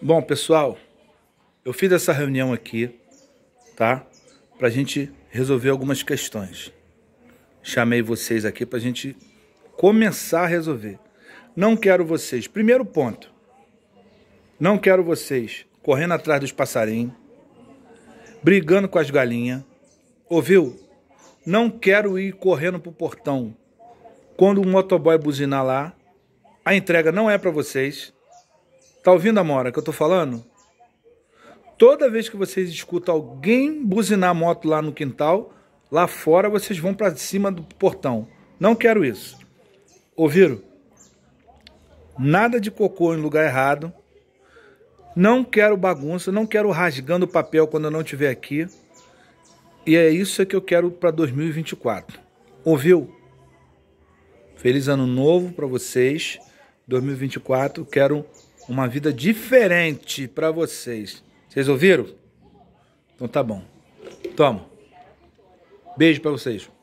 Bom, pessoal, eu fiz essa reunião aqui, tá? Pra gente resolver algumas questões. Chamei vocês aqui pra gente começar a resolver. Não quero vocês. Primeiro ponto. Não quero vocês correndo atrás dos passarinhos, brigando com as galinhas. Ouviu? Não quero ir correndo pro portão. Quando o motoboy buzinar lá, a entrega não é para vocês Tá ouvindo, Amora, que eu tô falando? Toda vez que vocês escutam alguém buzinar a moto lá no quintal, lá fora vocês vão para cima do portão. Não quero isso. Ouviram? Nada de cocô em lugar errado. Não quero bagunça, não quero rasgando o papel quando eu não estiver aqui. E é isso que eu quero para 2024. Ouviu? Feliz ano novo para vocês. 2024, quero uma vida diferente para vocês. Vocês ouviram? Então tá bom. Toma. Beijo para vocês.